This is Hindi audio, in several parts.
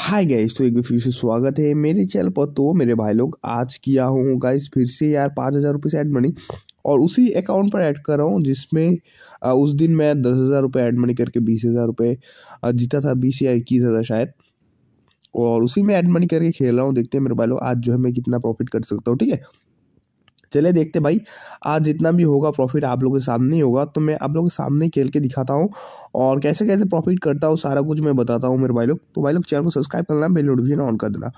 हाय गाइस तो एक बार फिर से स्वागत है मेरे चैनल पर तो मेरे भाई लोग आज किया हूँ गाइस फिर से यार पाँच हज़ार रुपये से ऐड मनी और उसी अकाउंट पर ऐड कर रहा हूँ जिसमें उस दिन मैं दस हज़ार रुपये ऐड मनी करके बीस हज़ार रुपये जीता था बीस या इक्कीस हज़ार शायद और उसी में ऐड मनी करके खेल रहा हूँ देखते हैं मेरे भाई लोग आज जो है मैं कितना प्रॉफिट कर सकता हूँ ठीक है चले देखते भाई आज जितना भी होगा प्रॉफिट आप लोगों के सामने ही होगा तो मैं आप लोगों के सामने खेल के दिखाता हूँ और कैसे कैसे प्रॉफिट करता हूँ सारा कुछ मैं बताता हूँ मेरे भाई लोग तो भाई लोग चैनल को सब्सक्राइब करना बेल नोटिफिकेशन ऑन कर देना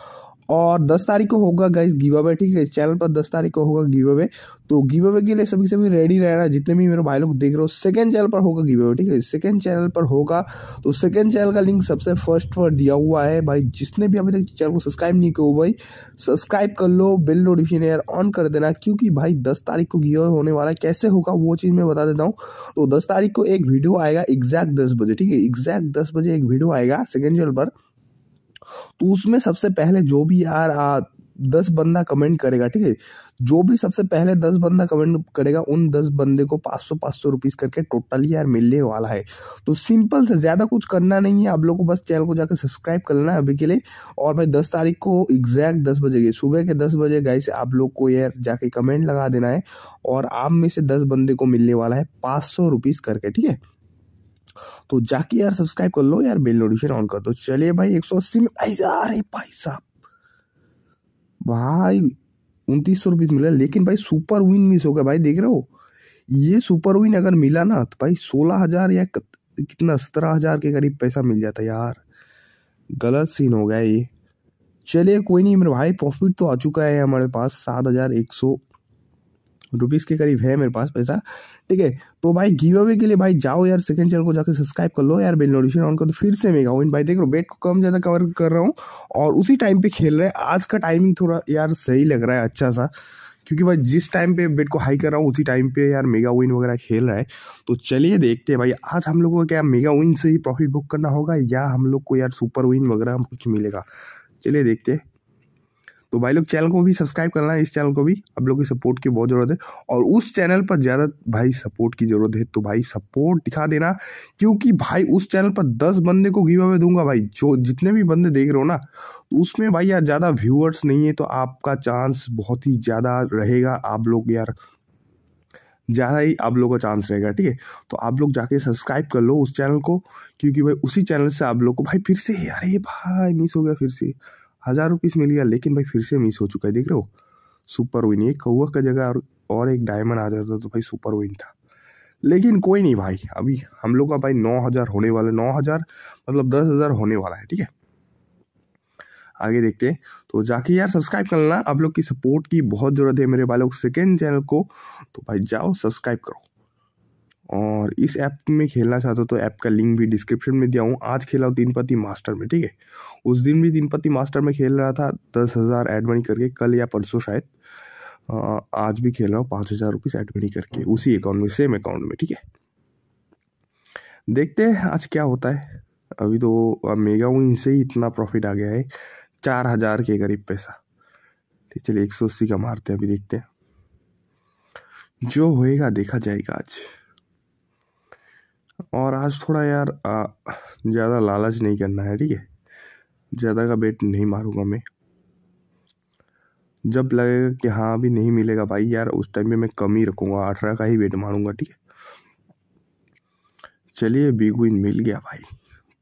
और दस तारीख को होगा गाइज गिव अवे ठीक है इस चैनल पर दस तारीख को होगा गिव अवे तो गिव अवे के लिए सभी सभी रेडी रहना जितने भी मेरे भाई लोग देख रहे हो सेकेंड चैनल पर होगा गिव अवे ठीक है सेकेंड चैनल पर होगा तो सेकेंड चैनल का लिंक सबसे फर्स्ट पर दिया हुआ है भाई जिसने भी अभी तक चैनल को सब्सक्राइब नहीं किया भाई सब्सक्राइब कर लो बिल नोटिफिकेशन एयर ऑन कर देना क्योंकि भाई दस तारीख को गिव अवे होने वाला है कैसे होगा वो चीज़ मैं बता देता हूँ तो दस तारीख को एक वीडियो आएगा एग्जैक्ट दस बजे ठीक है एग्जैक्ट दस बजे एक वीडियो आएगा सेकेंड चैनल पर तो उसमें सबसे पहले जो भी यार आ, दस बंदा कमेंट करेगा ठीक है जो भी सबसे पहले दस बंदा कमेंट करेगा उन दस बंदे को पाँच सौ पाँच सौ रुपीज़ करके टोटल यार मिलने वाला है तो सिंपल से ज़्यादा कुछ करना नहीं है आप लोगों को बस चैनल को जाकर सब्सक्राइब कर लेना अभी के लिए और भाई दस तारीख को एग्जैक्ट दस बजे सुबह के दस बजे से आप लोग को यार जाके कमेंट लगा देना है और आप में से दस बंदे को मिलने वाला है पाँच करके ठीक है तो जाके यार सब्सक्राइब कर लो यार बेल नोटिफिकेशन ऑन कर दो चलिए भाई एक सौ अस्सी में भाई अरे भाई साहब भाई उनतीस सौ रुपीज़ मिला लेकिन भाई सुपर विन मिस हो गया भाई देख रहे हो ये सुपर विन अगर मिला ना तो भाई सोलह हज़ार या कितना सत्रह हज़ार के करीब पैसा मिल जाता यार गलत सीन हो गया ये चलिए कोई नहीं मेरे भाई प्रॉफिट तो आ चुका है हमारे पास सात हज़ार एक सौ रुपीज़ के करीब है मेरे पास पैसा ठीक है तो भाई गिव अवे के लिए भाई जाओ यार सेकंड चैनल को जाकर सब्सक्राइब कर लो यार बेल नोटिफिकेशन ऑन कर तो फिर से मेगा विन भाई देख लो बेट को कम ज़्यादा कवर कर रहा हूँ और उसी टाइम पर खेल रहे हैं आज का टाइमिंग थोड़ा यार सही लग रहा है अच्छा सा क्योंकि भाई जिस टाइम पे बेट को हाई कर रहा हूँ उसी टाइम पे यार मेगा विन वगैरह खेल रहा है तो चलिए देखते हैं भाई आज हम लोग को क्या मेगा विन से ही प्रॉफिट बुक करना होगा या हम लोग को यार सुपर विन वगैरह कुछ मिलेगा चलिए देखते हैं तो भाई लोग चैनल को भी सब्सक्राइब करना है इस चैनल को भी आप लोग की सपोर्ट की बहुत ज़रूरत है और उस चैनल पर ज़्यादा भाई सपोर्ट की ज़रूरत है तो भाई सपोर्ट दिखा देना क्योंकि भाई उस चैनल पर दस बंदे को गिव अवे दूंगा भाई जो जितने भी बंदे देख रहे हो ना तो उसमें भाई यार ज़्यादा व्यूअर्स नहीं है तो आपका चांस बहुत ही ज़्यादा रहेगा आप लोग यार ज़्यादा ही आप लोगों का चांस रहेगा ठीक है तो आप लोग जाके सब्सक्राइब कर लो उस चैनल को क्योंकि भाई उसी चैनल से आप लोग को भाई फिर से अरे भाई मिस हो गया फिर से हज़ार रुपीज़ मिल गया लेकिन भाई फिर से मिस हो चुका है देख रहे हो सुपर विन एक कौआ का जगह और, और एक डायमंड आ जाता तो भाई सुपर विन था लेकिन कोई नहीं भाई अभी हम लोग का भाई नौ हज़ार होने वाला नौ हज़ार मतलब दस हज़ार होने वाला है ठीक है आगे देखते हैं तो जाके यार सब्सक्राइब कर लेना आप लोग की सपोर्ट की बहुत ज़रूरत है मेरे भाई लोग सेकेंड चैनल को तो भाई जाओ सब्सक्राइब करो और इस ऐप में खेलना चाहते हो तो ऐप का लिंक भी डिस्क्रिप्शन में दिया हूँ आज खेला हूँ दिनपति मास्टर में ठीक है उस दिन भी दिनपति मास्टर में खेल रहा था दस हज़ार एडमनी करके कल या परसों शायद आज भी खेल रहा हूँ पाँच हज़ार रुपीज़ एडमनी करके उसी अकाउंट में सेम अकाउंट में ठीक है देखते हैं आज क्या होता है अभी तो मेगा विन से ही इतना प्रॉफिट आ गया है चार हज़ार के करीब पैसा ठीक तो चलिए एक सौ अस्सी का मारते हैं अभी देखते हैं जो होएगा देखा जाएगा आज और आज थोड़ा यार ज़्यादा लालच नहीं करना है ठीक है ज़्यादा का बेट नहीं मारूंगा मैं जब लगेगा कि हाँ अभी नहीं मिलेगा भाई यार उस टाइम पे मैं कम ही रखूँगा अठारह का ही बेट मारूंगा ठीक है चलिए बीगुइन मिल गया भाई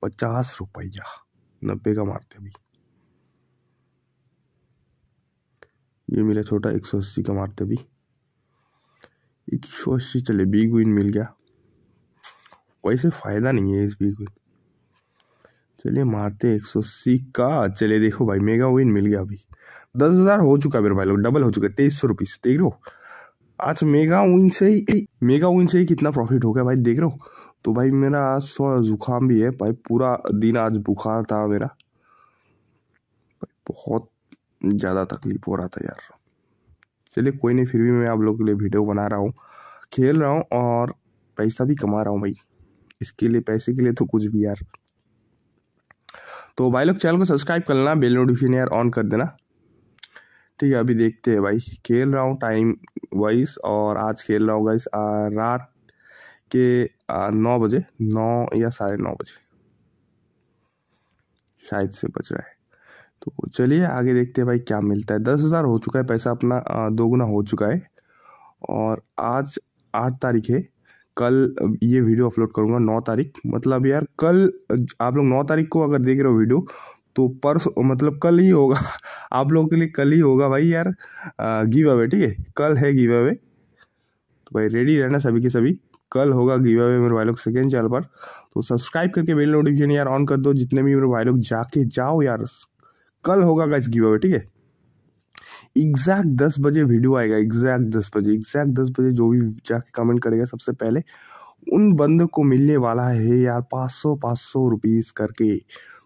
पचास रुपया नब्बे का मारते अभी ये मिला छोटा एक सौ अस्सी का मारते अभी एक सौ अस्सी चले बीगुइन मिल गया वैसे फ़ायदा नहीं है इस भी कोई चलिए मारते एक सौ अस्सी का चलिए देखो भाई मेगा विन मिल गया अभी दस हज़ार हो चुका मेरे भाई लोग डबल हो चुका है तेईस सौ रुपीज़ देख रहे हो आज मेगा विन से ही मेगा विन से ही कितना प्रॉफिट हो गया भाई देख रहे हो तो भाई मेरा आज थोड़ा जुकाम भी है भाई पूरा दिन आज बुखार था मेरा बहुत ज़्यादा तकलीफ हो रहा था यार चलिए कोई नहीं फिर भी मैं आप लोग के लिए वीडियो बना रहा हूँ खेल रहा हूँ और पैसा भी कमा रहा हूँ भाई इसके लिए पैसे के लिए तो कुछ भी यार तो भाई लोग चैनल को सब्सक्राइब कर लेना बेल नोटिफिकेशन यार ऑन कर देना ठीक है अभी देखते हैं भाई खेल रहा हूँ टाइम वाइज और आज खेल रहा हूँ गाइस रात के नौ बजे नौ या साढ़े नौ बजे शायद से बच रहा है तो चलिए आगे देखते हैं भाई क्या मिलता है दस हज़ार हो चुका है पैसा अपना दोगुना हो चुका है और आज आठ तारीख है कल ये वीडियो अपलोड करूँगा नौ तारीख मतलब यार कल आप लोग नौ तारीख को अगर देख रहे हो वीडियो तो परस मतलब कल ही होगा आप लोगों के लिए कल ही होगा भाई यार गिव अवे ठीक है कल है गिव अवे तो भाई रेडी रहना सभी के सभी कल होगा गिव अवे मेरे भाई लोग सेकेंड चैनल पर तो सब्सक्राइब करके बेल नोटिफिकेशन यार ऑन कर दो जितने भी मेरे भाई लोग जाके जाओ यार कल होगा गाइस गिव अवे ठीक है एग्जैक्ट दस बजे वीडियो आएगा एग्जैक्ट दस बजे एग्जैक्ट दस बजे जो भी जाके कमेंट करेगा सबसे पहले उन बंदे को मिलने वाला है यार पाँच सौ पाँच सौ रुपीज़ करके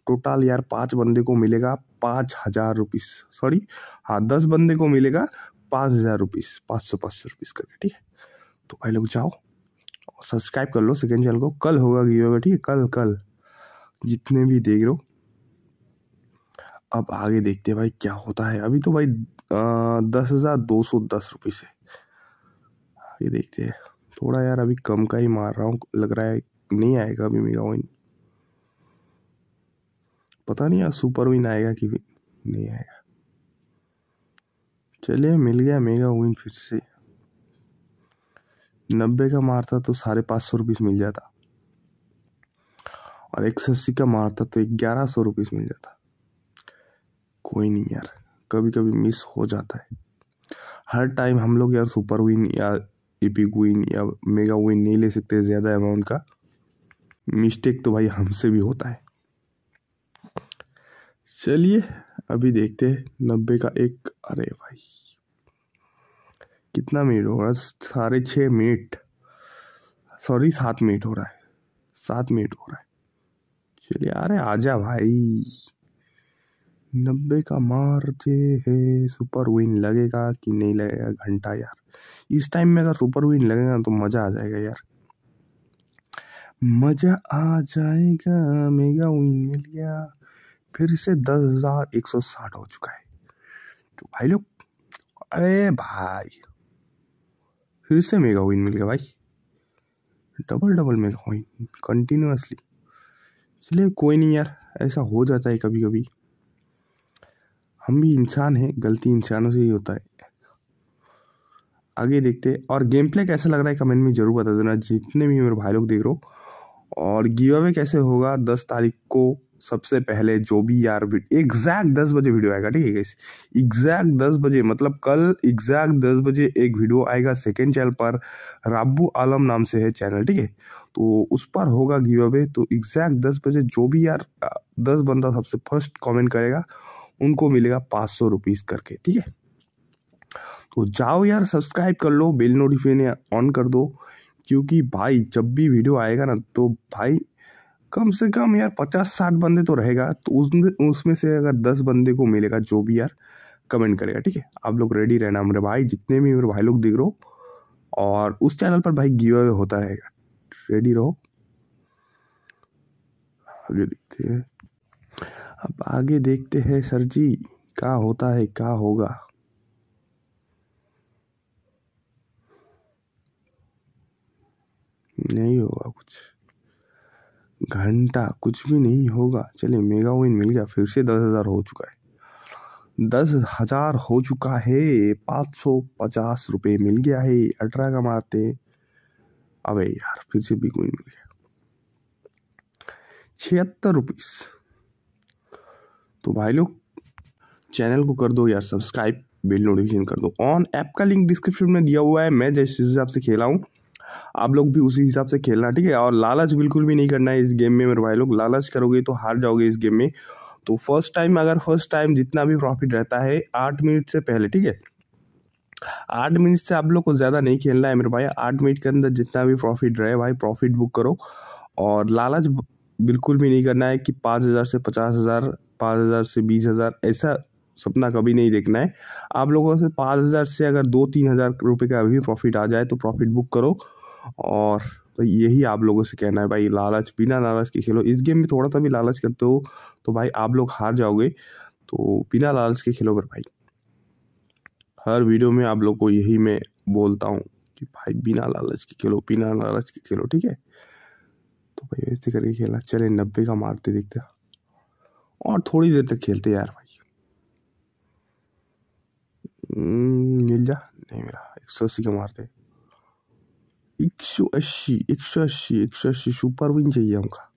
टोटल यार पाँच बंदे को मिलेगा पाँच हज़ार रुपीज़ सॉरी हाँ दस बंदे को मिलेगा पाँच हज़ार रुपीज़ पाँच सौ पाँच सौ रुपीज़ करके ठीक है तो भाई लोग जाओ सब्सक्राइब कर लो सेकेंड चैनल को कल होगा गिव ठीक है कल कल जितने भी देख रहे हो अब आगे देखते हैं भाई क्या होता है अभी तो भाई दस हज़ार दो सौ दस रुपये से आगे देखते हैं थोड़ा यार अभी कम का ही मार रहा हूँ लग रहा है नहीं आएगा अभी मेगा विन पता नहीं यार सुपर विन आएगा कि नहीं आएगा चलिए मिल गया मेगा विन फिर से नब्बे का मारता तो साढ़े पाँच सौ रुपीस मिल जाता और एक सौ अस्सी का मारता तो ग्यारह सौ रुपीस मिल जाता कोई नहीं यार कभी कभी मिस हो जाता है हर टाइम हम लोग यार सुपर विन या इपिक विन या मेगा विन नहीं ले सकते ज़्यादा अमाउंट का मिस्टेक तो भाई हमसे भी होता है चलिए अभी देखते हैं नब्बे का एक अरे भाई कितना मिनट हो रहा है साढ़े छः मिनट सॉरी सात मिनट हो रहा है सात मिनट हो रहा है चलिए अरे आ जा भाई नब्बे का मारते है सुपर विन लगेगा कि नहीं लगेगा घंटा यार इस टाइम में अगर सुपर विन लगेगा तो मज़ा आ जाएगा यार मज़ा आ जाएगा मेगा विन मिल गया फिर से दस हज़ार एक सौ साठ हो चुका है तो भाई लोग अरे भाई फिर से मेगा विन मिल गया भाई double double mega win continuously चलिए कोई नहीं यार ऐसा हो जाता है कभी कभी हम भी इंसान हैं गलती इंसानों से ही होता है आगे देखते हैं और गेम प्ले कैसा लग रहा है कमेंट में ज़रूर बता देना जितने भी मेरे भाई लोग देख रहे हो और गिव अवे कैसे होगा दस तारीख को सबसे पहले जो भी यार एग्जैक्ट दस बजे वीडियो आएगा ठीक है एग्जैक्ट दस बजे मतलब कल एग्जैक्ट दस बजे एक वीडियो आएगा सेकेंड चैनल पर राबू आलम नाम से है चैनल ठीक है तो उस पर होगा गिव अवे तो एग्जैक्ट दस बजे जो भी यार दस बंदा सबसे फर्स्ट कॉमेंट करेगा उनको मिलेगा पाँच सौ रुपीज़ करके ठीक है तो जाओ यार सब्सक्राइब कर लो बेल नोटिफिकेशन ऑन कर दो क्योंकि भाई जब भी वीडियो आएगा ना तो भाई कम से कम यार पचास साठ बंदे तो रहेगा तो उसमें उसमें से अगर दस बंदे को मिलेगा जो भी यार कमेंट करेगा ठीक है आप लोग रेडी रहना मेरे भाई जितने भी मेरे भाई लोग दिख रहे हो और उस चैनल पर भाई गिव अवे होता रहेगा रेडी रहो आगे देखते हैं अब आगे देखते हैं सर जी क्या होता है क्या होगा नहीं होगा कुछ घंटा कुछ भी नहीं होगा चलिए मेगा विन मिल गया फिर से दस हज़ार हो चुका है दस हज़ार हो चुका है पाँच सौ पचास रुपये मिल गया है अठारह का मारते अबे यार फिर से बिग विन मिल गया छिहत्तर रुपीस तो भाई लोग चैनल को कर दो यार सब्सक्राइब बिल नोटिफिकेशन कर दो ऑन ऐप का लिंक डिस्क्रिप्शन में दिया हुआ है मैं जैसे हिसाब से खेला हूँ आप लोग भी उसी हिसाब से खेलना ठीक है और लालच बिल्कुल भी नहीं करना है इस गेम में मेरे भाई लोग लालच करोगे तो हार जाओगे इस गेम में तो फर्स्ट टाइम अगर फर्स्ट टाइम जितना भी प्रॉफिट रहता है आठ मिनट से पहले ठीक है आठ मिनट से आप लोग को ज़्यादा नहीं खेलना है मेरे भाई आठ मिनट के अंदर जितना भी प्रॉफिट रहे भाई प्रॉफिट बुक करो और लालच बिल्कुल भी नहीं करना है कि पाँच हज़ार से पचास हज़ार पाँच हज़ार से बीस हज़ार ऐसा सपना कभी नहीं देखना है आप लोगों से पाँच हज़ार से अगर दो तीन हज़ार रुपये का भी प्रॉफिट आ जाए तो प्रॉफिट बुक करो और तो यही आप लोगों से कहना है भाई लालच बिना लालच के खेलो इस गेम में थोड़ा सा भी लालच करते हो तो भाई आप लोग हार जाओगे तो बिना लालच के खेलो पर भाई हर वीडियो में आप लोग को यही मैं बोलता हूँ कि भाई बिना लालच के खेलो बिना लालच के खेलो ठीक है तो भाई ऐसे करके खेला चले नब्बे का मारते देखते और थोड़ी देर तक खेलते यार भाई हम्म, मिल जा नहीं मिला एक सौ अस्सी का मारते एक सौ अस्सी एक सौ अस्सी एक सौ अस्सी सुपर विन चाहिए उनका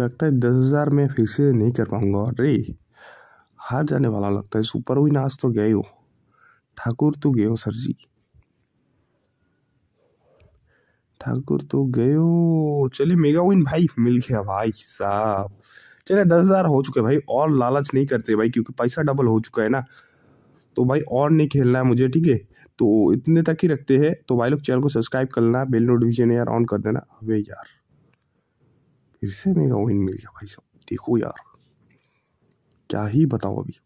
लगता है दस हज़ार में फिर से नहीं कर पाऊंगा और अरे हार जाने वाला लगता है सुपर विन आज तो गए हो ठाकुर तो गए हो सर जी ठाकुर तो गयो चले मेगा विन भाई मिल गया भाई साहब चले दस हज़ार हो चुके भाई और लालच नहीं करते भाई क्योंकि पैसा डबल हो चुका है ना तो भाई और नहीं खेलना है मुझे ठीक है तो इतने तक ही रखते हैं तो भाई लोग चैनल को सब्सक्राइब कर लेना बेल नोटिफिकेशन यार ऑन कर देना अबे यार फिर से मेगा विन मिल गया भाई साहब देखो यार क्या ही बताओ अभी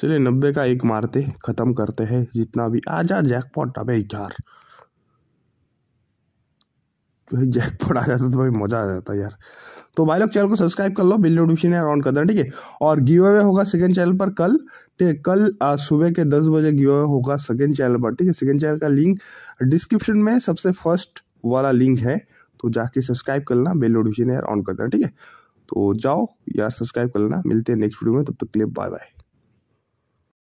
चलिए नब्बे का एक मारते ख़त्म करते हैं जितना भी आ जा जैकपॉट अबे यार भाई जैकपॉट आ जाता तो भाई मज़ा आ जाता यार तो भाई लोग चैनल को सब्सक्राइब कर लो बिल नोटिफिकेशन यार ऑन कर देना ठीक है और गिव अवे होगा सेकंड चैनल पर कल ठीक है कल सुबह के दस बजे गिव अवे होगा सेकंड चैनल पर ठीक है सेकंड चैनल का लिंक डिस्क्रिप्शन में सबसे फर्स्ट वाला लिंक है तो जाके सब्सक्राइब कर लेना बिल नोटिफिकेशन यार ऑन कर देना ठीक है तो जाओ यार सब्सक्राइब कर लेना मिलते हैं नेक्स्ट वीडियो में तब तक के लिए बाय बाय